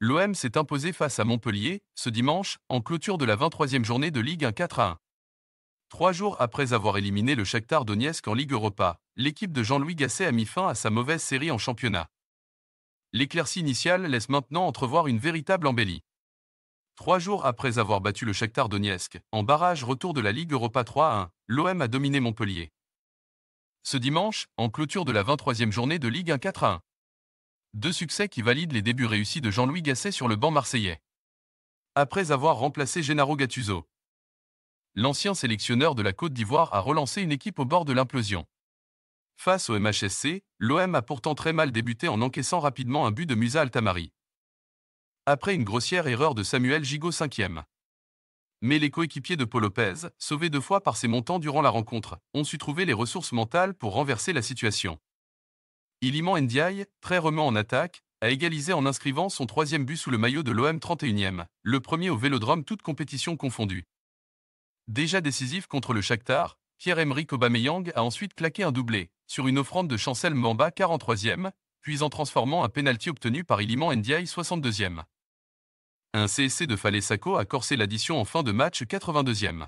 L'OM s'est imposé face à Montpellier, ce dimanche, en clôture de la 23e journée de Ligue 1 4 à 1. Trois jours après avoir éliminé le Shakhtar Donetsk en Ligue Europa, l'équipe de Jean-Louis Gasset a mis fin à sa mauvaise série en championnat. L'éclaircie initiale laisse maintenant entrevoir une véritable embellie. Trois jours après avoir battu le Shakhtar Donetsk, en barrage retour de la Ligue Europa 3 1, l'OM a dominé Montpellier. Ce dimanche, en clôture de la 23e journée de Ligue 1 4 1. Deux succès qui valident les débuts réussis de Jean-Louis Gasset sur le banc marseillais. Après avoir remplacé Gennaro Gattuso, l'ancien sélectionneur de la Côte d'Ivoire a relancé une équipe au bord de l'implosion. Face au MHSC, l'OM a pourtant très mal débuté en encaissant rapidement un but de Musa Altamari. Après une grossière erreur de Samuel Gigot 5 Mais les coéquipiers de Paul Lopez, sauvés deux fois par ses montants durant la rencontre, ont su trouver les ressources mentales pour renverser la situation. Iliman Ndiaye, très remuant en attaque, a égalisé en inscrivant son troisième but sous le maillot de l'OM 31e, le premier au Vélodrome toute compétition confondue. Déjà décisif contre le Shakhtar, Pierre-Emerick Aubameyang a ensuite claqué un doublé, sur une offrande de Chancel Mamba 43e, puis en transformant un pénalty obtenu par Iliman Ndiaye 62e. Un CSC de Falesako a corsé l'addition en fin de match 82e.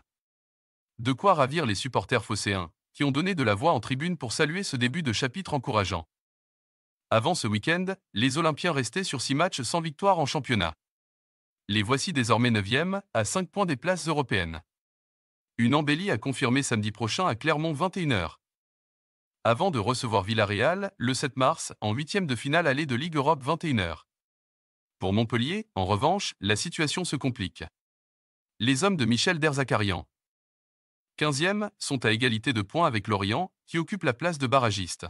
De quoi ravir les supporters phocéens, qui ont donné de la voix en tribune pour saluer ce début de chapitre encourageant. Avant ce week-end, les Olympiens restaient sur six matchs sans victoire en championnat. Les voici désormais 9e, à 5 points des places européennes. Une embellie a confirmé samedi prochain à Clermont 21h. Avant de recevoir Villarreal, le 7 mars, en huitième de finale allée de Ligue Europe 21h. Pour Montpellier, en revanche, la situation se complique. Les hommes de Michel Derzakarian. 15e sont à égalité de points avec Lorient, qui occupe la place de barragiste.